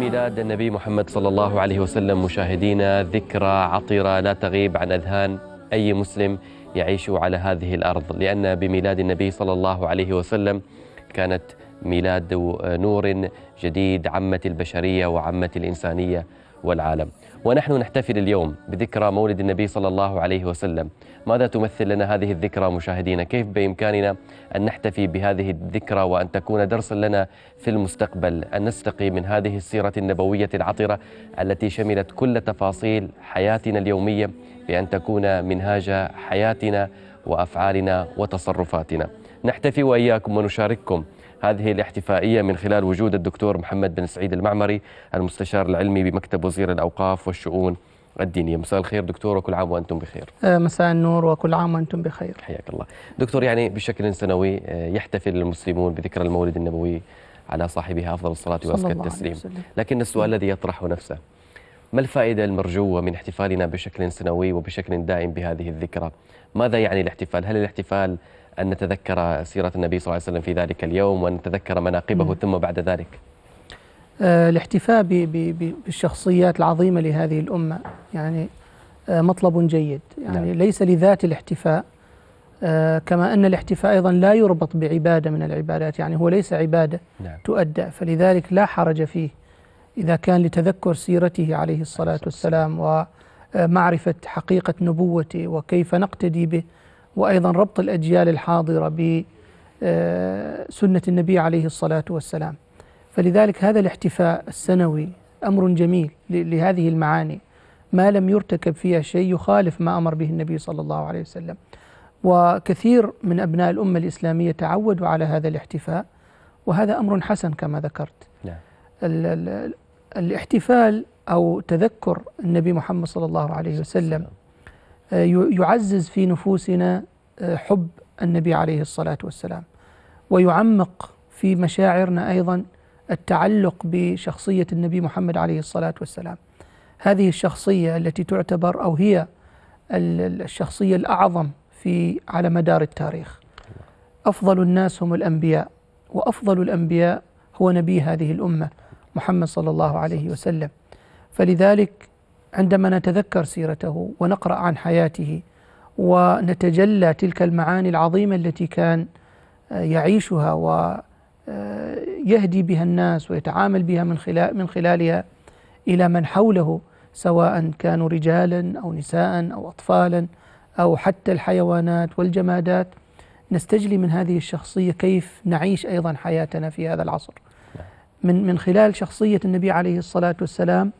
ميلاد النبي محمد صلى الله عليه وسلم مشاهدينا ذكرى عطرة لا تغيب عن أذهان أي مسلم يعيش على هذه الأرض لأن بميلاد النبي صلى الله عليه وسلم كانت ميلاد نور جديد عمت البشرية وعمت الإنسانية والعالم ونحن نحتفل اليوم بذكرى مولد النبي صلى الله عليه وسلم ماذا تمثل لنا هذه الذكرى مشاهدينا كيف بإمكاننا أن نحتفي بهذه الذكرى وأن تكون درسا لنا في المستقبل أن نستقي من هذه السيرة النبوية العطرة التي شملت كل تفاصيل حياتنا اليومية بأن تكون منهاج حياتنا وأفعالنا وتصرفاتنا نحتفي وإياكم ونشارككم هذه الاحتفائية من خلال وجود الدكتور محمد بن سعيد المعمري المستشار العلمي بمكتب وزير الأوقاف والشؤون الدينية مساء الخير دكتور وكل عام وأنتم بخير آه، مساء النور وكل عام وأنتم بخير حياك الله دكتور يعني بشكل سنوي آه، يحتفل المسلمون بذكرى المولد النبوي على صاحبها أفضل الصلاة وأزكى التسليم لكن السؤال الذي يطرح نفسه ما الفائدة المرجوة من احتفالنا بشكل سنوي وبشكل دائم بهذه الذكرى؟ ماذا يعني الاحتفال؟ هل الاحتفال أن نتذكر سيرة النبي صلى الله عليه وسلم في ذلك اليوم ونتذكر مناقبه م. ثم بعد ذلك آه، الاحتفاء بالشخصيات العظيمة لهذه الأمة يعني آه، مطلب جيد يعني نعم. ليس لذات الاحتفاء آه، كما أن الاحتفاء أيضا لا يربط بعبادة من العبادات يعني هو ليس عبادة نعم. تؤدى فلذلك لا حرج فيه إذا كان لتذكر سيرته عليه الصلاة والسلام ومعرفة حقيقة نبوته وكيف نقتدي به وأيضا ربط الأجيال الحاضرة بسنة آه، النبي عليه الصلاة والسلام فلذلك هذا الاحتفاء السنوي أمر جميل لهذه المعاني ما لم يرتكب فيها شيء يخالف ما أمر به النبي صلى الله عليه وسلم وكثير من أبناء الأمة الإسلامية تعودوا على هذا الاحتفاء وهذا أمر حسن كما ذكرت نعم. الاحتفال أو تذكر النبي محمد صلى الله عليه وسلم آه، يعزز في نفوسنا حب النبي عليه الصلاه والسلام ويعمق في مشاعرنا ايضا التعلق بشخصيه النبي محمد عليه الصلاه والسلام هذه الشخصيه التي تعتبر او هي الشخصيه الاعظم في على مدار التاريخ افضل الناس هم الانبياء وافضل الانبياء هو نبي هذه الامه محمد صلى الله عليه وسلم فلذلك عندما نتذكر سيرته ونقرا عن حياته ونتجلى تلك المعاني العظيمة التي كان آه، يعيشها ويهدي آه، بها الناس ويتعامل بها من خلال من خلالها إلى من حوله سواء كانوا رجالا أو نساء أو أطفالا أو حتى الحيوانات والجمادات نستجلي من هذه الشخصية كيف نعيش أيضا حياتنا في هذا العصر من من خلال شخصية النبي عليه الصلاة والسلام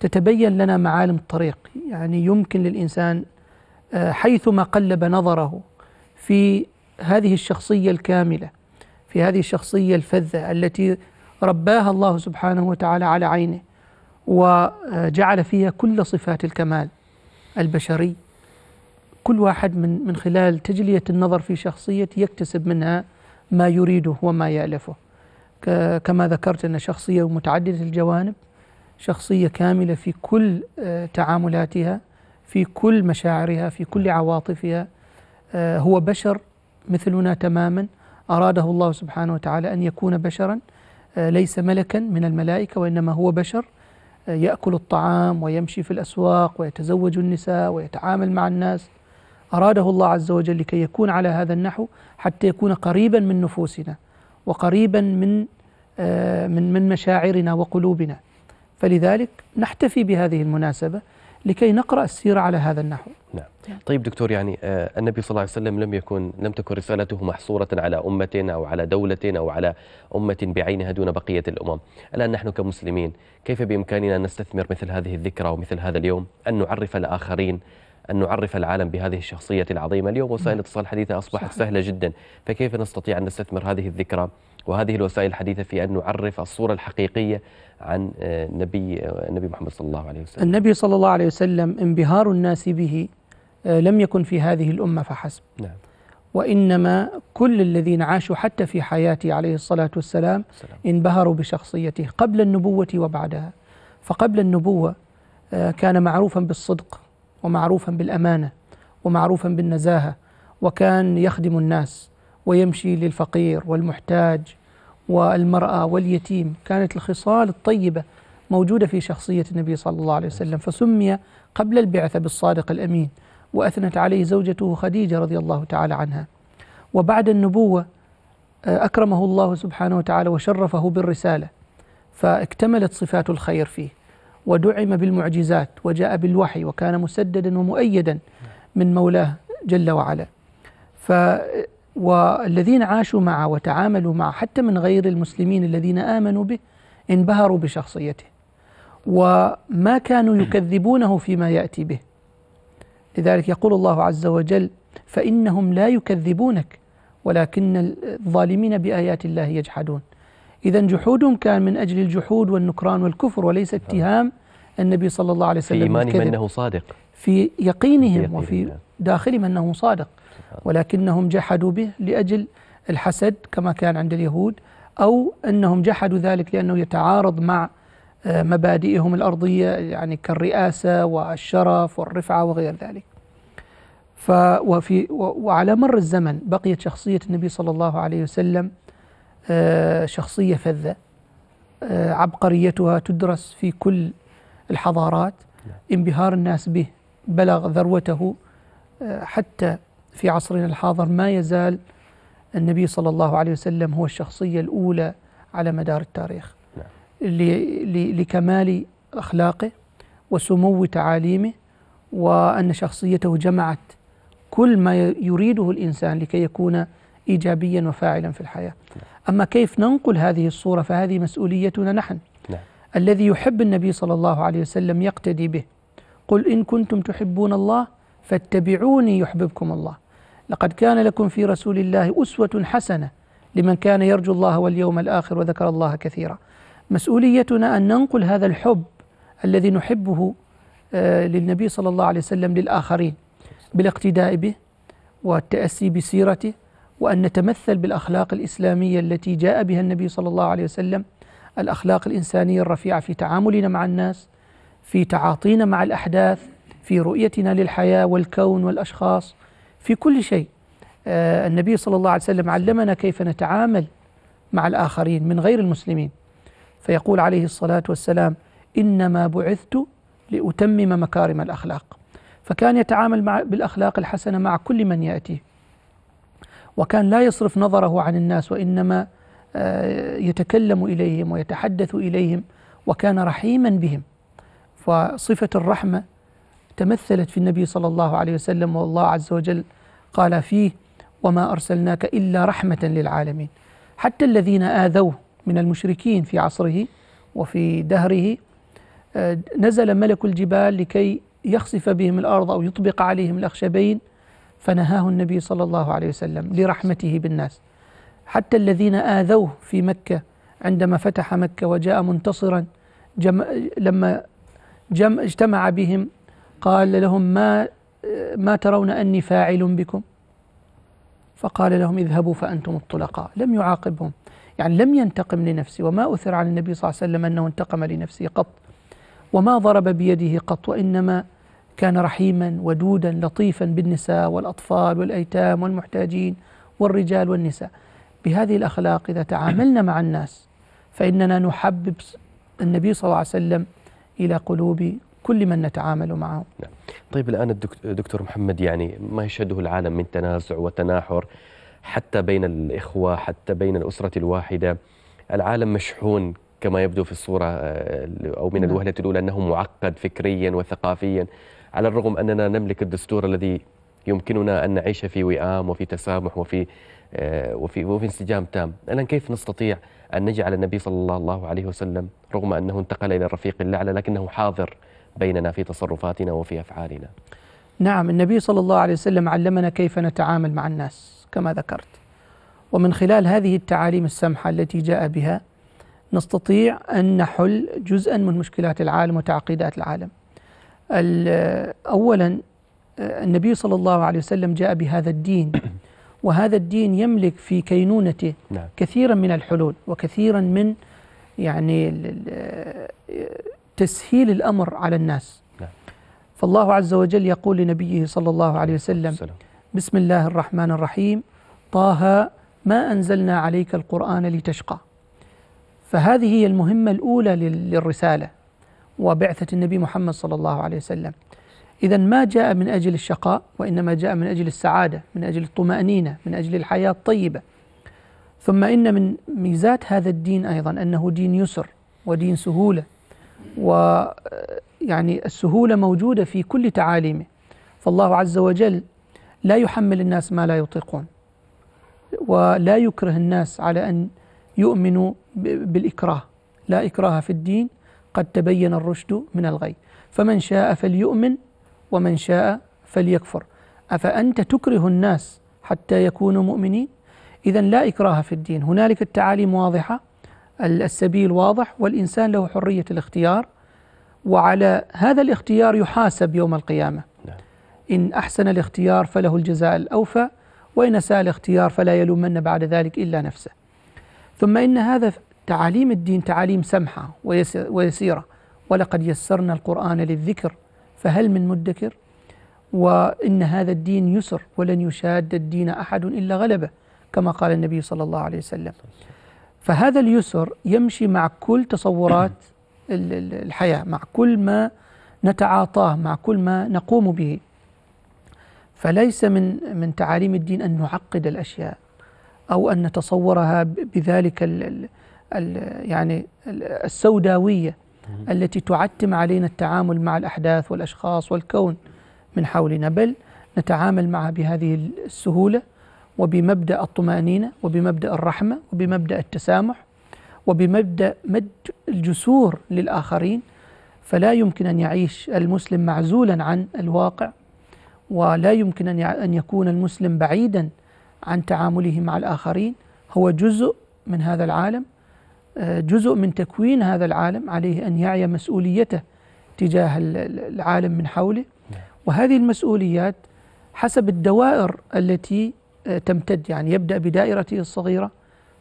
تتبين لنا معالم الطريق يعني يمكن للإنسان حيثما قلب نظره في هذه الشخصية الكاملة في هذه الشخصية الفذة التي رباها الله سبحانه وتعالى على عينه وجعل فيها كل صفات الكمال البشري كل واحد من من خلال تجلية النظر في شخصيته يكتسب منها ما يريده وما يألفه كما ذكرت أن شخصية متعددة الجوانب شخصية كاملة في كل آه، تعاملاتها في كل مشاعرها في كل عواطفها آه، هو بشر مثلنا تماما أراده الله سبحانه وتعالى أن يكون بشرا آه، ليس ملكا من الملائكة وإنما هو بشر آه، يأكل الطعام ويمشي في الأسواق ويتزوج النساء ويتعامل مع الناس أراده الله عز وجل لكي يكون على هذا النحو حتى يكون قريبا من نفوسنا وقريبا من من من مشاعرنا وقلوبنا فلذلك نحتفي بهذه المناسبة لكي نقرأ السيرة على هذا النحو نعم طيب دكتور يعني آه، النبي صلى الله عليه وسلم لم يكن لم تكن رسالته محصورة على أمة أو على دولة أو على أمة بعينها دون بقية الأمم الآن نحن كمسلمين كيف بإمكاننا أن نستثمر مثل هذه الذكرى ومثل هذا اليوم أن نعرف الآخرين أن نعرف العالم بهذه الشخصية العظيمة اليوم وسائل الاتصال نعم. الحديثة أصبحت صحيح. سهلة جدا فكيف نستطيع أن نستثمر هذه الذكرى وهذه الوسائل الحديثة في أن نعرف الصورة الحقيقية عن آه، نبي النبي آه، محمد صلى الله عليه وسلم النبي صلى الله عليه وسلم انبهار الناس به آه، لم يكن في هذه الأمة فحسب نعم وإنما كل الذين عاشوا حتى في حياته عليه الصلاة والسلام سلام. انبهروا بشخصيته قبل النبوة وبعدها فقبل النبوة كان معروفا بالصدق ومعروفا بالأمانة ومعروفا بالنزاهة وكان يخدم الناس ويمشي للفقير والمحتاج والمرأة واليتيم كانت الخصال الطيبة موجودة في شخصية النبي صلى الله عليه وسلم فسمي قبل البعثة بالصادق الأمين وأثنت عليه زوجته خديجة رضي الله تعالى عنها وبعد النبوة آه، أكرمه الله سبحانه وتعالى وشرفه بالرسالة فاكتملت صفات الخير فيه ودعم بالمعجزات وجاء بالوحي وكان مسددا ومؤيدا من مولاه جل وعلا ف والذين عاشوا معه وتعاملوا معه حتى من غير المسلمين الذين آمنوا به انبهروا بشخصيته وما كانوا يكذبونه فيما يأتي به لذلك يقول الله عز وجل فإنهم لا يكذبونك ولكن الظالمين بآيات الله يجحدون إذا جحودهم كان من أجل الجحود والنكران والكفر وليس اتهام النبي صلى الله عليه وسلم في إيمانهم أنه صادق في يقينهم وفي نعم. داخلهم أنه صادق ولكنهم جحدوا به لأجل الحسد كما كان عند اليهود أو أنهم جحدوا ذلك لأنه يتعارض مع آه، مبادئهم الأرضية يعني كالرئاسة والشرف والرفعة وغير ذلك ف وفي وعلى مر الزمن بقيت شخصية النبي صلى الله عليه وسلم آه، شخصية فذة آه، عبقريتها تدرس في كل الحضارات نعم. انبهار الناس به بلغ ذروته حتى في عصرنا الحاضر ما يزال النبي صلى الله عليه وسلم هو الشخصية الأولى على مدار التاريخ نعم. لكمال أخلاقه وسمو تعاليمه وأن شخصيته جمعت كل ما يريده الإنسان لكي يكون إيجابيا وفاعلا في الحياة نعم. أما كيف ننقل هذه الصورة فهذه مسؤوليتنا نحن نعم. الذي يحب النبي صلى الله عليه وسلم يقتدي به قل إن كنتم تحبون الله فاتبعوني يحببكم الله لقد كان لكم في رسول الله أسوة حسنة لمن كان يرجو الله واليوم الآخر وذكر الله كثيرا مسؤوليتنا أن ننقل هذا الحب الذي نحبه آه، للنبي صلى الله عليه وسلم للآخرين بالاقتداء به والتأسي بسيرته وأن نتمثل بالأخلاق الإسلامية التي جاء بها النبي صلى الله عليه وسلم الأخلاق الإنسانية الرفيعة في تعاملنا مع الناس في تعاطينا مع الأحداث في رؤيتنا للحياة والكون والأشخاص في كل شيء آه، النبي صلى الله عليه وسلم علمنا كيف نتعامل مع الآخرين من غير المسلمين فيقول عليه الصلاة والسلام إنما بعثت لأتمم مكارم الأخلاق فكان يتعامل مع بالأخلاق الحسنة مع كل من يأتيه وكان لا يصرف نظره عن الناس وإنما آه، يتكلم إليهم ويتحدث إليهم وكان رحيما بهم فصفة الرحمة تمثلت في النبي صلى الله عليه وسلم والله عز وجل قال فيه وما ارسلناك الا رحمه للعالمين حتى الذين اذوه من المشركين في عصره وفي دهره آه، نزل ملك الجبال لكي يخسف بهم الارض او يطبق عليهم الاخشبين فنهاه النبي صلى الله عليه وسلم لرحمته بالناس حتى الذين اذوه في مكه عندما فتح مكه وجاء منتصرا جم لما جم اجتمع بهم قال لهم ما ما ترون أني فاعل بكم فقال لهم اذهبوا فأنتم الطلقاء لم يعاقبهم يعني لم ينتقم لنفسه وما أثر عن النبي صلى الله عليه وسلم أنه انتقم لنفسه قط وما ضرب بيده قط وإنما كان رحيما ودودا لطيفا بالنساء والأطفال والأيتام والمحتاجين والرجال والنساء بهذه الأخلاق إذا تعاملنا مع الناس فإننا نحبب النبي صلى الله عليه وسلم إلى قلوب كل من نتعامل معه نعم. طيب الآن الدكتور محمد يعني ما يشهده العالم من تنازع وتناحر حتى بين الإخوة حتى بين الأسرة الواحدة العالم مشحون كما يبدو في الصورة آه، أو من نعم. الوهلة الأولى أنه معقد فكريا وثقافيا على الرغم أننا نملك الدستور الذي يمكننا أن نعيش في وئام وفي تسامح وفي آه، وفي وفي انسجام تام، الآن كيف نستطيع أن نجعل النبي صلى الله عليه وسلم رغم أنه انتقل إلى الرفيق الأعلى لكنه حاضر بيننا في تصرفاتنا وفي أفعالنا نعم النبي صلى الله عليه وسلم علمنا كيف نتعامل مع الناس كما ذكرت ومن خلال هذه التعاليم السمحة التي جاء بها نستطيع أن نحل جزءا من مشكلات العالم وتعقيدات العالم أولا النبي صلى الله عليه وسلم جاء بهذا الدين وهذا الدين يملك في كينونته نعم. كثيرا من الحلول وكثيرا من يعني تسهيل الأمر على الناس نعم. فالله عز وجل يقول لنبيه صلى الله عليه وسلم بسم الله الرحمن الرحيم طه ما أنزلنا عليك القرآن لتشقى فهذه هي المهمة الأولى للرسالة وبعثة النبي محمد صلى الله عليه وسلم إذا ما جاء من أجل الشقاء وإنما جاء من أجل السعادة من أجل الطمأنينة من أجل الحياة الطيبة ثم إن من ميزات هذا الدين أيضا أنه دين يسر ودين سهولة ويعني آه، السهولة موجودة في كل تعاليمه فالله عز وجل لا يحمل الناس ما لا يطيقون ولا يكره الناس على أن يؤمنوا بالإكراه لا إكراه في الدين قد تبين الرشد من الغي فمن شاء فليؤمن ومن شاء فليكفر أفأنت تكره الناس حتى يكونوا مؤمنين إذا لا إكراه في الدين هنالك التعاليم واضحة السبيل واضح والإنسان له حرية الاختيار وعلى هذا الاختيار يحاسب يوم القيامة نعم. إن أحسن الاختيار فله الجزاء الأوفى وإن أساء الاختيار فلا يلومن بعد ذلك إلا نفسه ثم إن هذا تعاليم الدين تعاليم سمحة ويسيرة ولقد يسرنا القرآن للذكر فهل من مدكر وإن هذا الدين يسر ولن يشاد الدين أحد إلا غلبه كما قال النبي صلى الله عليه وسلم فهذا اليسر يمشي مع كل تصورات الحياة مع كل ما نتعاطاه مع كل ما نقوم به فليس من من تعاليم الدين أن نعقد الأشياء أو أن نتصورها بذلك الـ الـ يعني السوداوية التي تعتم علينا التعامل مع الأحداث والأشخاص والكون من حولنا بل نتعامل معها بهذه السهولة وبمبدأ الطمأنينة وبمبدأ الرحمة وبمبدأ التسامح وبمبدأ مد الجسور للآخرين فلا يمكن أن يعيش المسلم معزولا عن الواقع ولا يمكن أن أن يكون المسلم بعيدا عن تعامله مع الآخرين هو جزء من هذا العالم آه، جزء من تكوين هذا العالم عليه أن يعي مسؤوليته تجاه العالم من حوله نعم. وهذه المسؤوليات حسب الدوائر التي تمتد يعني يبدأ بدائرته الصغيرة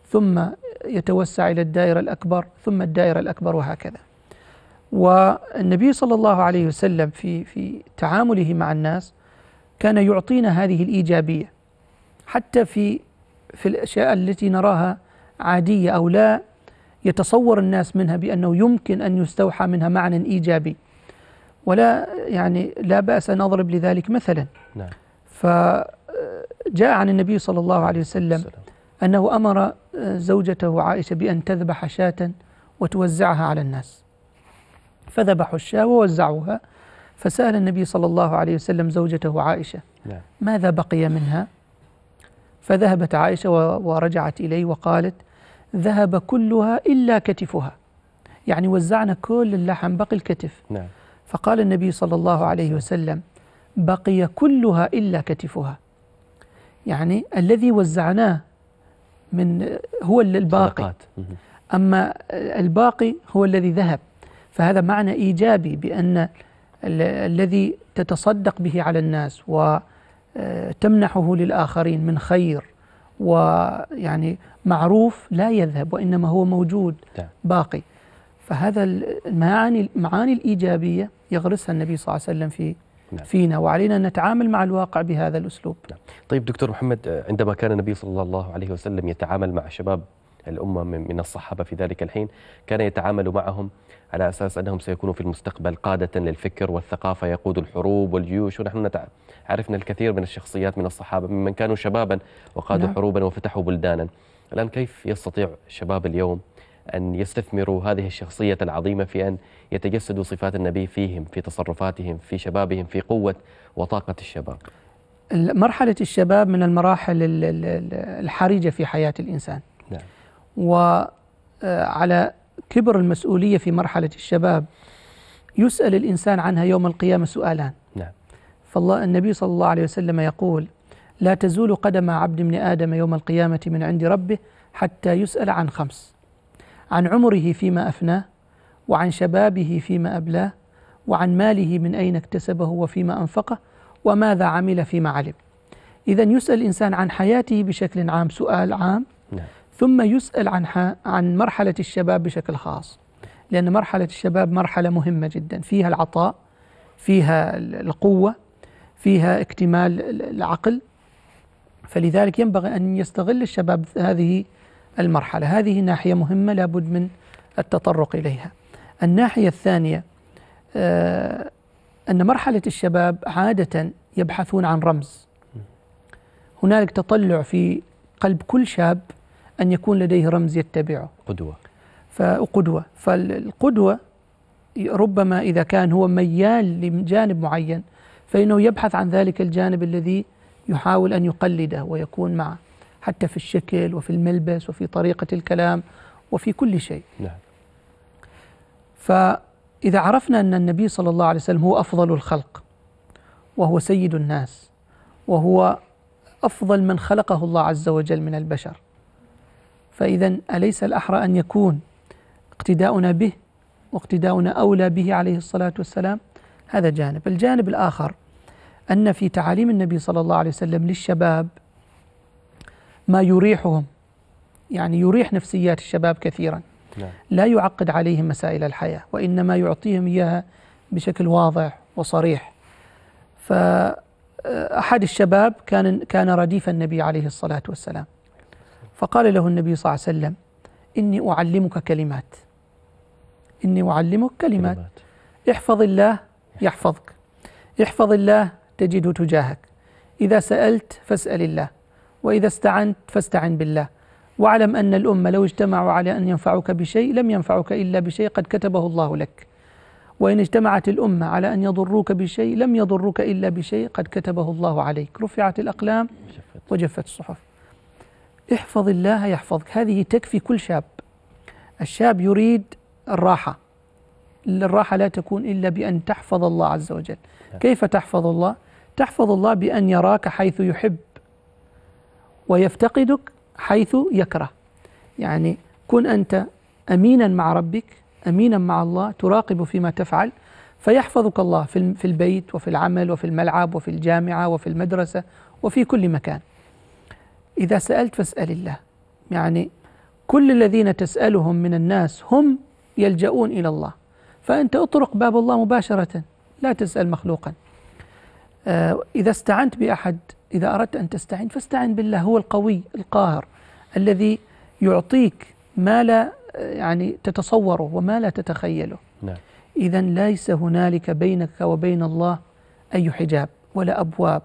ثم يتوسع إلى الدائرة الأكبر ثم الدائرة الأكبر وهكذا والنبي صلى الله عليه وسلم في في تعامله مع الناس كان يعطينا هذه الإيجابية حتى في في الأشياء التي نراها عادية أو لا يتصور الناس منها بأنه يمكن أن يستوحى منها معنى إيجابي ولا يعني لا بأس أن أضرب لذلك مثلا نعم. جاء عن النبي صلى الله عليه وسلم السلام. أنه أمر آه، زوجته عائشة بأن تذبح شاة وتوزعها على الناس فذبحوا الشاة ووزعوها فسأل النبي صلى الله عليه وسلم زوجته عائشة نعم. ماذا بقي منها فذهبت عائشة ورجعت إليه وقالت ذهب كلها إلا كتفها يعني وزعنا كل اللحم بقي الكتف نعم. فقال النبي صلى الله عليه وسلم بقي كلها إلا كتفها يعني الذي وزعناه من هو الباقي أما الباقي هو الذي ذهب فهذا معنى إيجابي بأن الذي تتصدق به على الناس وتمنحه آه، للآخرين من خير ويعني معروف لا يذهب وإنما هو موجود باقي فهذا المعاني المعاني الإيجابية يغرسها النبي صلى الله عليه وسلم في نعم. فينا وعلينا أن نتعامل مع الواقع بهذا الأسلوب نعم. طيب دكتور محمد آه، عندما كان النبي صلى الله عليه وسلم يتعامل مع شباب الأمة من الصحابة في ذلك الحين كان يتعامل معهم على أساس أنهم سيكونوا في المستقبل قادة للفكر والثقافة يقود الحروب والجيوش ونحن عرفنا الكثير من الشخصيات من الصحابة ممن كانوا شبابا وقادوا نعم. حروبا وفتحوا بلدانا الآن كيف يستطيع شباب اليوم أن يستثمروا هذه الشخصية العظيمة في أن يتجسدوا صفات النبي فيهم في تصرفاتهم في شبابهم في قوة وطاقة الشباب مرحلة الشباب من المراحل الحرجة في حياة الإنسان نعم. وعلى آه، كبر المسؤولية في مرحلة الشباب يسأل الإنسان عنها يوم القيامة سؤالان نعم. فالله النبي صلى الله عليه وسلم يقول لا تزول قدم عبد من آدم يوم القيامة من عند ربه حتى يسأل عن خمس عن عمره فيما أفناه وعن شبابه فيما أبلاه وعن ماله من أين اكتسبه وفيما أنفقه وماذا عمل فيما علم إذا يسأل الإنسان عن حياته بشكل عام سؤال عام نعم. ثم يسأل عن عن مرحلة الشباب بشكل خاص لأن مرحلة الشباب مرحلة مهمة جدا فيها العطاء فيها القوة فيها اكتمال العقل فلذلك ينبغي أن يستغل الشباب هذه المرحلة هذه ناحية مهمة لابد من التطرق إليها الناحية الثانية آه، أن مرحلة الشباب عادة يبحثون عن رمز هنالك تطلع في قلب كل شاب أن يكون لديه رمز يتبعه قدوة فقدوة فالقدوة ربما إذا كان هو ميال لجانب معين فإنه يبحث عن ذلك الجانب الذي يحاول أن يقلده ويكون معه حتى في الشكل وفي الملبس وفي طريقة الكلام وفي كل شيء نعم. فإذا عرفنا أن النبي صلى الله عليه وسلم هو أفضل الخلق وهو سيد الناس وهو أفضل من خلقه الله عز وجل من البشر فإذا أليس الأحرى أن يكون اقتداؤنا به واقتداؤنا أولى به عليه الصلاة والسلام هذا جانب الجانب الآخر أن في تعاليم النبي صلى الله عليه وسلم للشباب ما يريحهم يعني يريح نفسيات الشباب كثيرا نعم. لا يعقد عليهم مسائل الحياة وإنما يعطيهم إياها بشكل واضح وصريح فأحد الشباب كان, كان رديف النبي عليه الصلاة والسلام فقال له النبي صلى الله عليه وسلم إني أعلمك كلمات إني أعلمك كلمات, كلمات. احفظ الله يحفظك احفظ الله تجده تجاهك إذا سألت فاسأل الله وإذا استعنت فاستعن بالله واعلم أن الأمة لو اجتمعوا على أن ينفعوك بشيء لم ينفعوك إلا بشيء قد كتبه الله لك وإن اجتمعت الأمة على أن يضروك بشيء لم يضروك إلا بشيء قد كتبه الله عليك رفعت الأقلام وجفت الصحف احفظ الله يحفظك هذه تكفي كل شاب الشاب يريد الراحة الراحة لا تكون إلا بأن تحفظ الله عز وجل نعم. كيف تحفظ الله؟ تحفظ الله بأن يراك حيث يحب ويفتقدك حيث يكره يعني كن أنت أمينا مع ربك أمينا مع الله تراقب فيما تفعل فيحفظك الله في البيت وفي العمل وفي الملعب وفي الجامعة وفي المدرسة وفي كل مكان إذا سألت فاسأل الله يعني كل الذين تسألهم من الناس هم يلجؤون إلى الله فأنت أطرق باب الله مباشرة لا تسأل مخلوقا آه، إذا استعنت بأحد إذا أردت أن تستعين فاستعن بالله هو القوي القاهر الذي يعطيك ما لا يعني تتصوره وما لا تتخيله نعم. إذا ليس هنالك بينك وبين الله أي حجاب ولا أبواب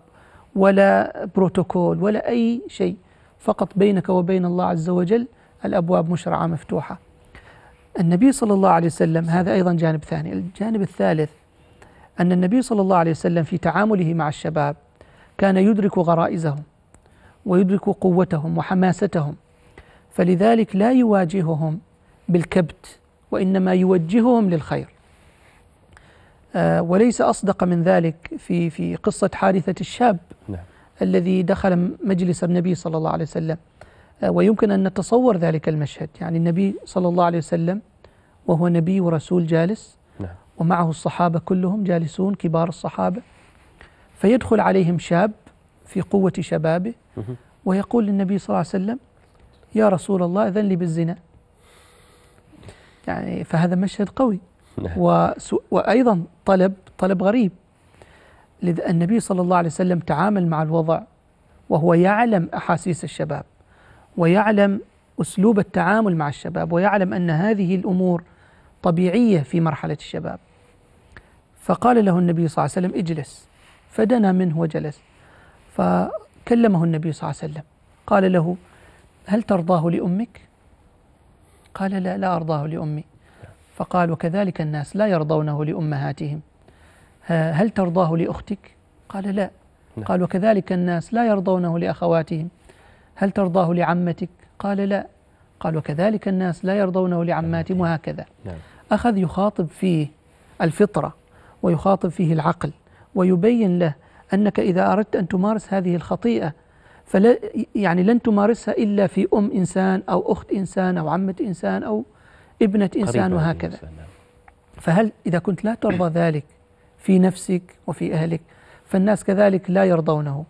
ولا بروتوكول ولا أي شيء فقط بينك وبين الله عز وجل الأبواب مشرعة مفتوحة النبي صلى الله عليه وسلم هذا أيضا جانب ثاني الجانب الثالث أن النبي صلى الله عليه وسلم في تعامله مع الشباب كان يدرك غرائزهم ويدرك قوتهم وحماستهم فلذلك لا يواجههم بالكبت وانما يوجههم للخير آه، وليس اصدق من ذلك في في قصه حادثه الشاب نعم. الذي دخل مجلس النبي صلى الله عليه وسلم آه، ويمكن ان نتصور ذلك المشهد يعني النبي صلى الله عليه وسلم وهو نبي ورسول جالس نعم. ومعه الصحابه كلهم جالسون كبار الصحابه فيدخل عليهم شاب في قوة شبابه ويقول للنبي صلى الله عليه وسلم يا رسول الله أذن لي بالزنا يعني فهذا مشهد قوي نعم. وأيضا طلب طلب غريب لذا النبي صلى الله عليه وسلم تعامل مع الوضع وهو يعلم أحاسيس الشباب ويعلم أسلوب التعامل مع الشباب ويعلم أن هذه الأمور طبيعية في مرحلة الشباب فقال له النبي صلى الله عليه وسلم اجلس فدنا منه وجلس فكلمه النبي صلى الله عليه وسلم قال له هل ترضاه لأمك؟ قال لا لا أرضاه لأمي فقال وكذلك الناس لا يرضونه لأمهاتهم هل ترضاه لأختك؟ قال لا نعم. قال وكذلك الناس لا يرضونه لأخواتهم هل ترضاه لعمتك؟ قال لا قال وكذلك الناس لا يرضونه لعماتهم نعم. وهكذا أخذ يخاطب فيه الفطرة ويخاطب فيه العقل ويبين له أنك إذا أردت أن تمارس هذه الخطيئة فلا يعني لن تمارسها إلا في أم إنسان أو أخت إنسان أو عمة إنسان أو ابنة إنسان وهكذا نعم. فهل إذا كنت لا ترضى ذلك في نفسك وفي أهلك فالناس كذلك لا يرضونه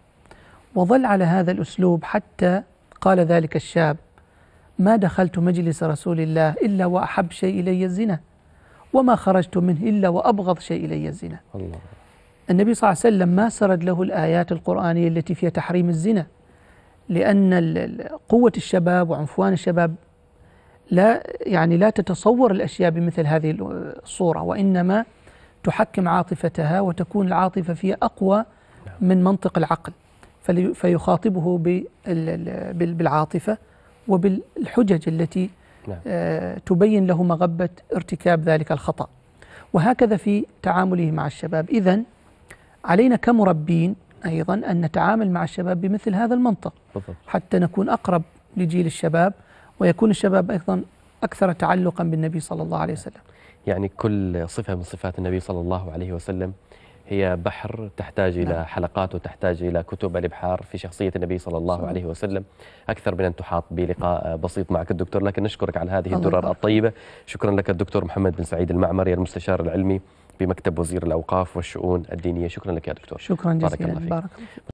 وظل على هذا الأسلوب حتى قال ذلك الشاب ما دخلت مجلس رسول الله إلا وأحب شيء إلي الزنا وما خرجت منه إلا وأبغض شيء إلي الزنا الله النبي صلى الله عليه وسلم ما سرد له الآيات القرآنية التي فيها تحريم الزنا لأن قوة الشباب وعنفوان الشباب لا يعني لا تتصور الأشياء بمثل هذه الصورة وإنما تحكم عاطفتها وتكون العاطفة فيها أقوى من منطق العقل فيخاطبه بالعاطفة وبالحجج التي نعم. آه، تبين له مغبة ارتكاب ذلك الخطأ وهكذا في تعامله مع الشباب إذا علينا كمربين أيضا أن نتعامل مع الشباب بمثل هذا المنطق بالضبط. حتى نكون أقرب لجيل الشباب ويكون الشباب أيضا أكثر تعلقا بالنبي صلى الله عليه وسلم يعني كل صفة من صفات النبي صلى الله عليه وسلم هي بحر تحتاج نعم. إلى حلقات وتحتاج إلى كتب الإبحار في شخصية النبي صلى الله صحيح. عليه وسلم أكثر من أن تحاط بلقاء بسيط معك الدكتور لكن نشكرك على هذه الدرر الطيبة شكرا لك الدكتور محمد بن سعيد المعمري المستشار العلمي بمكتب وزير الأوقاف والشؤون الدينية شكرا لك يا دكتور شكرا جزيلا بارك الله فيك. بارك.